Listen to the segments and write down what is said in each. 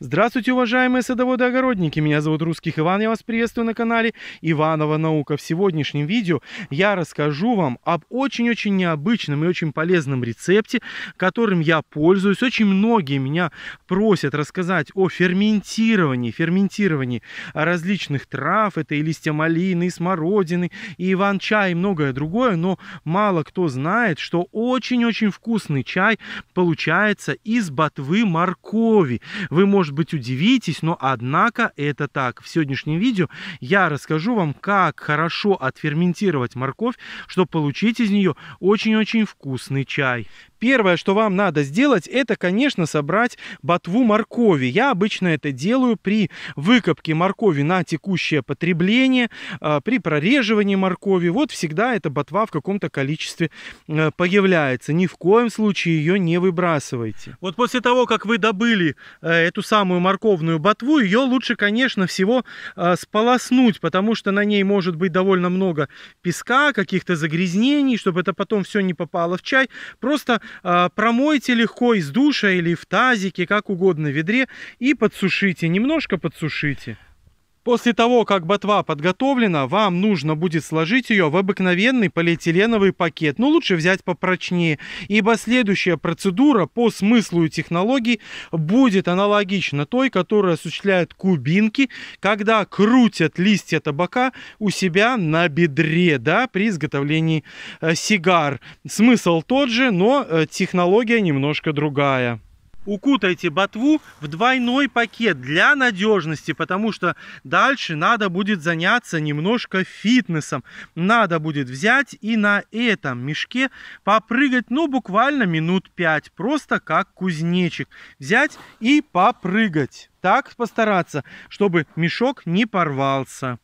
Здравствуйте, уважаемые садоводы-огородники! Меня зовут Русских Иван, я вас приветствую на канале Иванова Наука. В сегодняшнем видео я расскажу вам об очень-очень необычном и очень полезном рецепте, которым я пользуюсь. Очень многие меня просят рассказать о ферментировании, ферментировании различных трав. Это и листья малины, и смородины, и иван-чай, и многое другое. Но мало кто знает, что очень-очень вкусный чай получается из ботвы моркови. Вы можете может быть, удивитесь, но однако это так. В сегодняшнем видео я расскажу вам, как хорошо отферментировать морковь, чтобы получить из нее очень-очень вкусный чай. Первое, что вам надо сделать, это, конечно, собрать ботву моркови. Я обычно это делаю при выкопке моркови на текущее потребление, а, при прореживании моркови. Вот всегда эта ботва в каком-то количестве э, появляется. Ни в коем случае ее не выбрасывайте. Вот после того, как вы добыли э, эту самую морковную ботву, ее лучше, конечно, всего э, сполоснуть, потому что на ней может быть довольно много песка, каких-то загрязнений, чтобы это потом все не попало в чай. Просто а, промойте легко из душа или в тазике, как угодно, в ведре и подсушите, немножко подсушите. После того, как ботва подготовлена, вам нужно будет сложить ее в обыкновенный полиэтиленовый пакет, но ну, лучше взять попрочнее, ибо следующая процедура по смыслу и технологии будет аналогична той, которую осуществляют кубинки, когда крутят листья табака у себя на бедре, да, при изготовлении э, сигар. Смысл тот же, но э, технология немножко другая укутайте ботву в двойной пакет для надежности, потому что дальше надо будет заняться немножко фитнесом. Надо будет взять и на этом мешке попрыгать, ну, буквально минут пять, просто как кузнечик. Взять и попрыгать. Так постараться, чтобы мешок не порвался.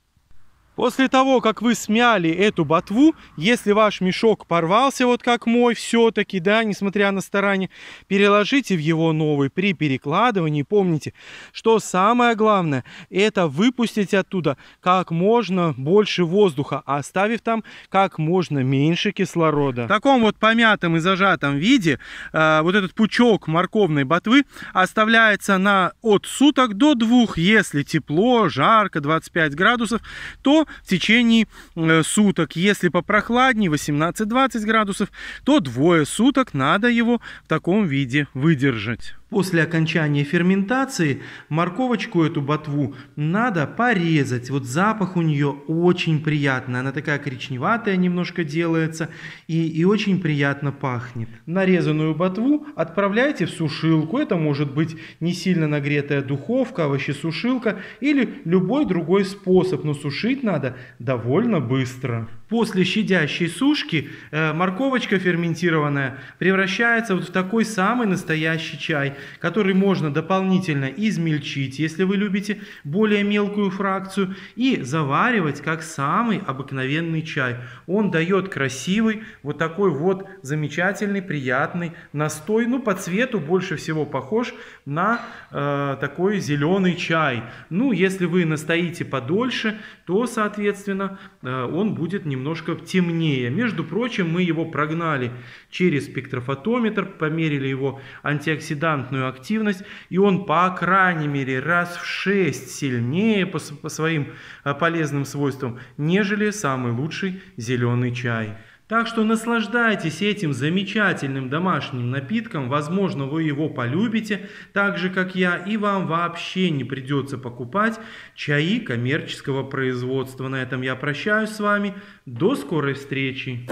После того, как вы смяли эту ботву, если ваш мешок порвался, вот как мой, все-таки, да, несмотря на старания, переложите в его новый при перекладывании. Помните, что самое главное, это выпустить оттуда как можно больше воздуха, оставив там как можно меньше кислорода. В таком вот помятом и зажатом виде э, вот этот пучок морковной ботвы оставляется на от суток до двух, если тепло, жарко, 25 градусов, то в течение э, суток. Если попрохладнее, 18-20 градусов, то двое суток надо его в таком виде выдержать. После окончания ферментации морковочку эту ботву надо порезать. Вот запах у нее очень приятный. Она такая коричневатая немножко делается и, и очень приятно пахнет. Нарезанную ботву отправляйте в сушилку. Это может быть не сильно нагретая духовка, овощесушилка или любой другой способ. Но сушить надо довольно быстро. После щадящей сушки э, морковочка ферментированная превращается вот в такой самый настоящий чай, который можно дополнительно измельчить, если вы любите более мелкую фракцию, и заваривать как самый обыкновенный чай. Он дает красивый вот такой вот замечательный, приятный настой. Ну, по цвету больше всего похож на э, такой зеленый чай. Ну, если вы настоите подольше, то, соответственно, э, он будет немного немножко темнее. Между прочим, мы его прогнали через спектрофотометр, померили его антиоксидантную активность, и он, по крайней мере, раз в 6 сильнее по, по своим э, полезным свойствам, нежели самый лучший зеленый чай. Так что наслаждайтесь этим замечательным домашним напитком, возможно, вы его полюбите, так же, как я, и вам вообще не придется покупать чаи коммерческого производства. На этом я прощаюсь с вами, до скорой встречи!